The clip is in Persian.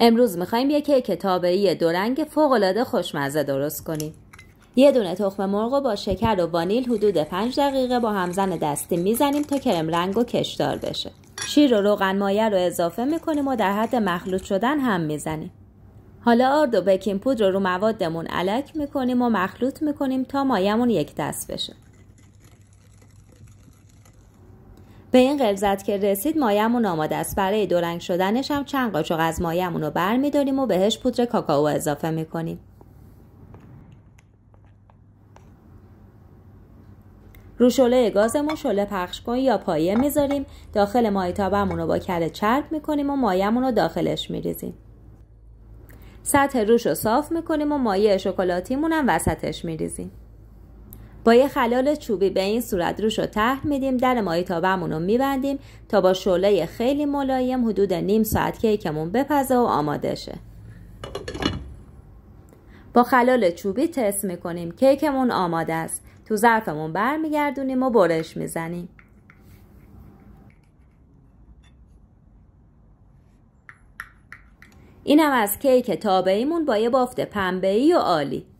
امروز میخوایم یه کیک تابعی دورنگ فوقالعاده خوشمزه درست کنیم یه دونه تخم مرغ با شکر و وانیل حدود 5 دقیقه با همزن دستی میزنیم تا کرم رنگ و کشدار بشه شیر و روغن مایه رو اضافه میکنیم و در حد مخلوط شدن هم میزنیم حالا آرد و بکین پودر رو رو موادمون علک میکنیم و مخلوط میکنیم تا مایمون یک دست بشه به این غلظت که رسید مایمون آماده است برای دورنگ شدنش هم چند قاچاق از مایمون رو برمیداریم و بهش پودر کاکائو اضافه میکنیم رو گازمون شله پخش کن یا پایه میذاریم داخل مایتابمون رو با کره چرب میکنیم و مایمون رو داخلش میریزیم سطح روش رو صاف میکنیم و مایه شکلاتیمون هم وسطش میریزیم با یه خلال چوبی به این صورت روش رو تحت میدیم در مایتابمون رو میبندیم تا با شعله خیلی ملایم حدود نیم ساعت کیکمون بپزه و آماده شه با خلال چوبی تست میکنیم کیکمون آماده است تو ظرفمون برمیگردونیم و برش میزنیم اینم از کیک تابعیمون با یه بافت پنبه‌ای و عالی